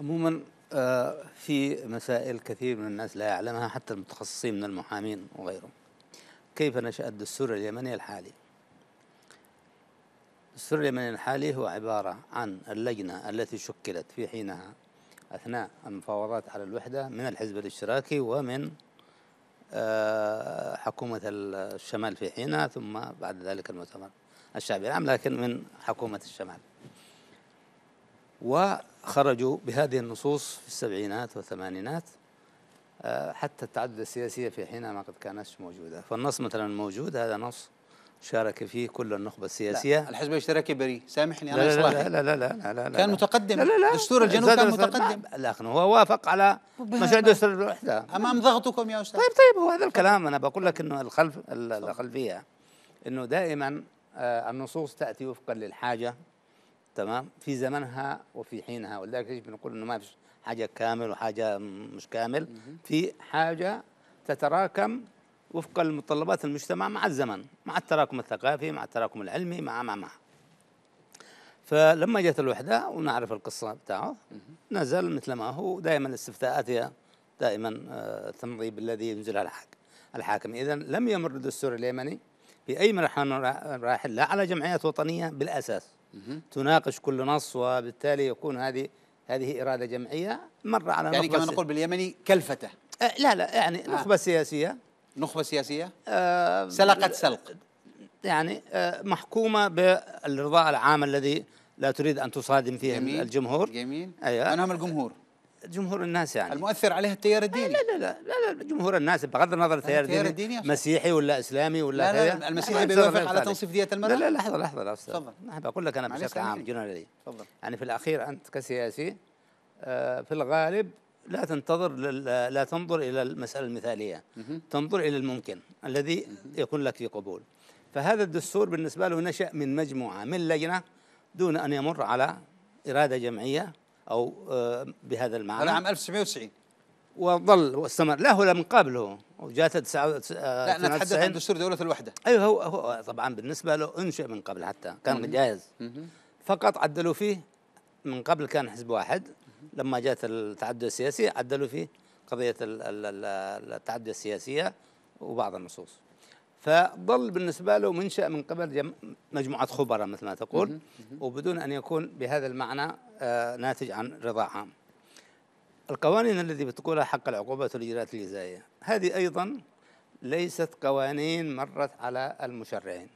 عموما آه، في مسائل كثير من الناس لا يعلمها حتى المتخصصين من المحامين وغيرهم كيف نشأ الدستور اليمني الحالي الدستور اليمني الحالي هو عبارة عن اللجنة التي شكلت في حينها أثناء المفاوضات على الوحدة من الحزب الاشتراكي ومن آه، حكومة الشمال في حينها ثم بعد ذلك المؤتمر الشعبي العام لكن من حكومة الشمال وخرجوا بهذه النصوص في السبعينات والثمانينات آه، حتى التعدد السياسية في حينها ما قد كانتش موجودة فالنص مثلا موجود هذا نص شارك فيه كل النخبة السياسية لا. الحزب الاشتراكي بريء سامحني أنا لا لا لا, لا لا لا لا لا لا كان متقدم لا لا لا دستور الجنوب كان متقدم لكن هو وافق على مشروع دستور الوحدة أمام ضغطكم يا أستاذ طيب طيب هو هذا الكلام أنا بقول لك أنه الخلف الخلفية أنه دائما آه، النصوص تأتي وفقا للحاجة تمام في زمنها وفي حينها ولذلك ليش بنقول انه ما فيش حاجه كامل وحاجه مش كامل في حاجه تتراكم وفق المتطلبات المجتمع مع الزمن مع التراكم الثقافي مع التراكم العلمي مع مع مع فلما جت الوحده ونعرف القصه بتاعه نزل مثل ما هو دائما الاستفتاءات هي دائما آه، التنظيم الذي ينزلها الحاكم الحاكم اذا لم يمر الدستور اليمني في اي مرحله من المراحل لا على جمعيات وطنيه بالاساس تناقش كل نص وبالتالي يكون هذه هذه إرادة جمعية مر على يعني كما نقول باليمني كلفتة آه لا لا يعني آه. نخبة سياسية نخبة سياسية آه سلقت سلق يعني آه محكومة بالرضاء العام الذي لا تريد أن تصادم فيه جميل الجمهور جميل أيوة. أنهم الجمهور جمهور الناس يعني المؤثر عليها التيار الديني لا لا لا, لا, لا جمهور الناس بغض النظر التيار الديني, الديني مسيحي ولا اسلامي ولا لا, لا, لا المسيحي بيوافق على توصيف دية المرأة لا لا لحظة لحظة لحظه استاذ تفضل انا بقول لك انا بشكل عام تفضل يعني في الاخير انت كسياسي آه، في الغالب لا تنتظر لا تنظر الى المسألة المثالية تنظر الى الممكن الذي يكون لك فيه قبول فهذا الدستور بالنسبة له نشأ من مجموعة من لجنة دون ان يمر على إرادة جمعية أو آه، بهذا المعنى هذا عام 1990 وظل واستمر لا هو من قبله وجات 99 آه، لا نتحدث عن دستور دولة الوحدة أيوه هو, هو طبعا بالنسبة له أنشئ من قبل حتى كان مم. جاهز مم. فقط عدلوا فيه من قبل كان حزب واحد لما جاءت التعدد السياسي عدلوا فيه قضية التعدد السياسية وبعض النصوص فظل بالنسبة له منشأ من قبل مجموعة خبراء مثل ما تقول وبدون أن يكون بهذا المعنى آه، ناتج عن رضا عام القوانين التي بتقولها حق العقوبات والإجراءات الجزائية هذه أيضا ليست قوانين مرت على المشرعين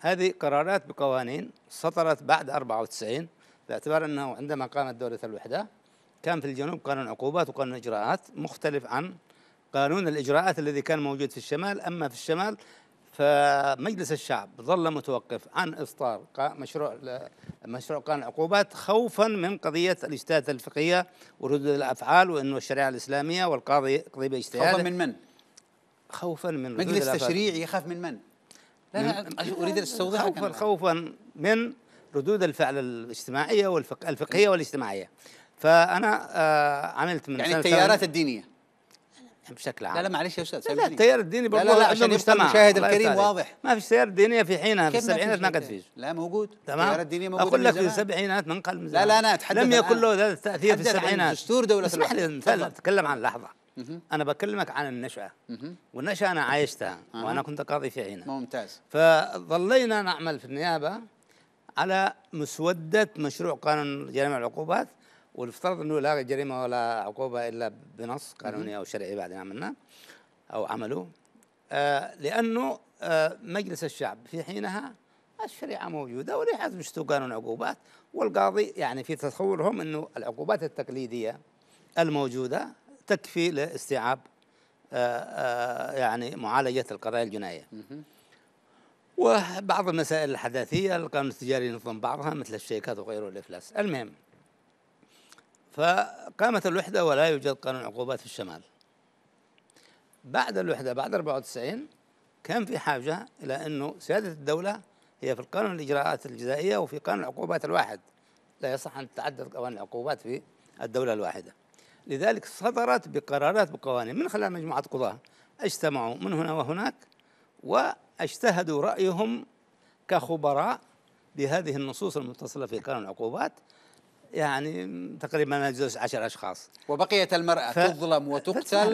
هذه قرارات بقوانين سطرت بعد 94 باعتبار أنه عندما قامت دولة الوحدة كان في الجنوب قانون عقوبات وقانون إجراءات مختلف عن قانون الإجراءات الذي كان موجود في الشمال أما في الشمال فمجلس الشعب ظل متوقف عن إصدار مشروع مشروع قانون العقوبات خوفا من قضية الاجتهاد الفقهية وردود الأفعال وأنه الشريعة الإسلامية والقاضي قضية باجتهاد خوفا من من؟ خوفا من مجلس تشريعي يخاف من من؟ لا لا أريد أن أستوضحك خوفا خوفا من ردود الفعل الاجتماعية والفقهية والاجتماعية فأنا آه، عملت من يعني التيارات الدينية بشكل عام لا لا معلش يا استاذ لا, لا التيار الديني برضه لا لا, عشان المجتمع المشاهد الكريم واضح ما فيش تيار ديني في حينها في السبعينات ما قد فيش لا موجود تمام التيار الديني موجود اقول لك في السبعينات من قال لا لا انا اتحدث لم يكن له هذا التاثير في السبعينات دستور دوله اسمح لي اتكلم عن لحظه انا بكلمك عن النشاه والنشاه انا عايشتها وانا كنت قاضي في عينها ممتاز فظلينا نعمل في النيابه على مسوده مشروع قانون جامع العقوبات والمفترض انه لا جريمه ولا عقوبه الا بنص قانوني او شرعي بعدين عملنا او عمله آه، لانه آه، مجلس الشعب في حينها الشريعه موجوده ولحد مشتو قانون عقوبات والقاضي يعني في تصورهم انه العقوبات التقليديه الموجوده تكفي لاستيعاب آه، يعني معالجه القضايا الجنائيه. وبعض المسائل الحداثيه القانون التجاري ينظم بعضها مثل الشيكات وغيره الافلاس، المهم فقامت الوحدة ولا يوجد قانون عقوبات في الشمال بعد الوحدة بعد 94 كان في حاجة إلى أنه سيادة الدولة هي في القانون الإجراءات الجزائية وفي قانون العقوبات الواحد لا يصح أن تتعدد قوانين العقوبات في الدولة الواحدة لذلك صدرت بقرارات بقوانين من خلال مجموعة قضاة اجتمعوا من هنا وهناك واجتهدوا رأيهم كخبراء بهذه النصوص المتصلة في قانون العقوبات يعني تقريبا ما يجوز عشر اشخاص وبقيت المراه ف... تظلم وتقتل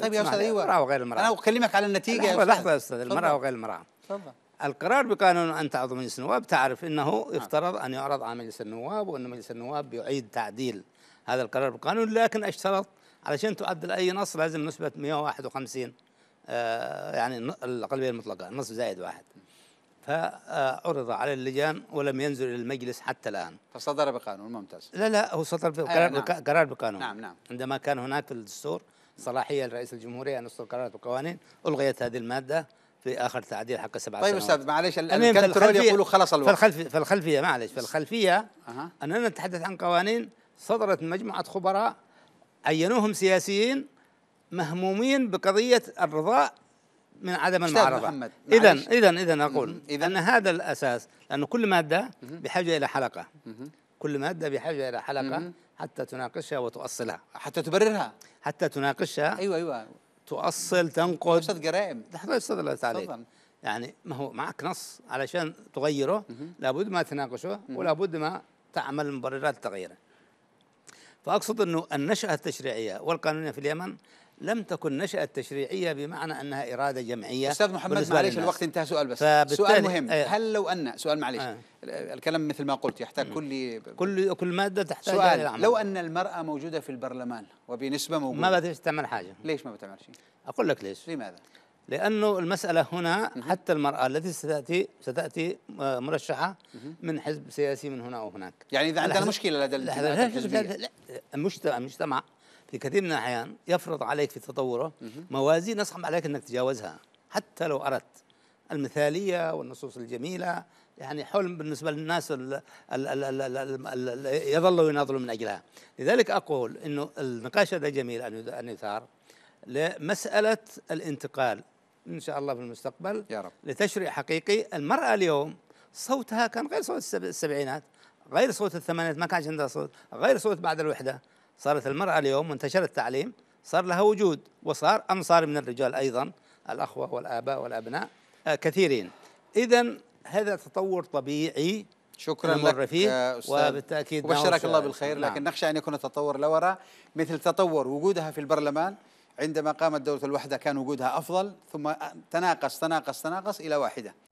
طيب يا استاذ ايوه المراه وغير المراه انا اكلمك على النتيجه لحظه لحظه استاذ المراه وغير المراه تفضل القرار بقانون انت عضو مجلس النواب تعرف انه نعم. يفترض ان يعرض على مجلس النواب وان مجلس النواب يعيد تعديل هذا القرار بالقانون لكن اشترط علشان تعدل اي نص لازم نسبه 151 آه يعني الاقليه المطلقه نصف زائد واحد فعرض على اللجان ولم ينزل الى المجلس حتى الان فصدر بقانون ممتاز لا لا هو صدر آه، قرار نعم. قرار بقانون نعم نعم عندما كان هناك في الدستور صلاحيه لرئيس الجمهوريه ان يصدر قرارات وقوانين الغيت هذه الماده في اخر تعديل حق سبع طيب سنوات طيب استاذ معلش الكنترول يقول خلص الوقت فالخلفيه فالخلفيه معلش فالخلفيه أه. اننا نتحدث عن قوانين صدرت من مجموعه خبراء عينوهم سياسيين مهمومين بقضيه الرضاء من عدم المعارضه اذا اذا اذا اقول إذن ان هذا الاساس لانه كل ماده بحاجه الى حلقه كل ماده بحاجه الى حلقه حتى تناقشها وتؤصلها حتى تبررها حتى تناقشها ايوه ايوه تؤصل تنقد استاذ جرائم لحظه استاذ الله عليك يعني ما هو معك نص علشان تغيره لابد ما تناقشه ولابد ما تعمل مبررات تغييره فاقصد انه النشاه التشريعيه والقانونيه في اليمن لم تكن نشأت تشريعية بمعنى أنها إرادة جمعية أستاذ محمد معلش الوقت انتهى سؤال بس سؤال مهم أيه هل لو أن سؤال معلش آه الكلام مثل ما قلت يحتاج كل كل كل مادة تحتاج سؤال العمل. لو أن المرأة موجودة في البرلمان وبنسبة موجودة ما بتعمل حاجة ليش ما بتعمل شيء؟ أقول لك ليش لماذا؟ لأنه المسألة هنا حتى المرأة التي ستأتي ستأتي آه، مرشحة من حزب سياسي من هنا أو هناك يعني إذا عندنا مشكلة لدى المجتمع في كثير من الأحيان يفرض عليك في تطوره موازين يصعب عليك أنك تتجاوزها حتى لو أردت المثالية والنصوص الجميلة يعني حلم بالنسبة للناس يظلوا يناضلوا من أجلها لذلك أقول أنه النقاش هذا جميل أن يثار لمسألة الانتقال إن شاء الله في المستقبل يا رب. لتشريع حقيقي المرأة اليوم صوتها كان غير صوت السبعينات غير صوت الثمانينات ما كانش عندها صوت غير صوت بعد الوحدة صارت المرأة اليوم وانتشر التعليم صار لها وجود وصار أنصار من الرجال أيضا الأخوة والآباء والأبناء آه، كثيرين إذا هذا تطور طبيعي شكرا لك فيه وبالتاكيد وبشرك الله بالخير نعم. لكن نخشى ان يكون التطور لورا مثل تطور وجودها في البرلمان عندما قامت دوله الوحده كان وجودها افضل ثم تناقص تناقص تناقص الى واحده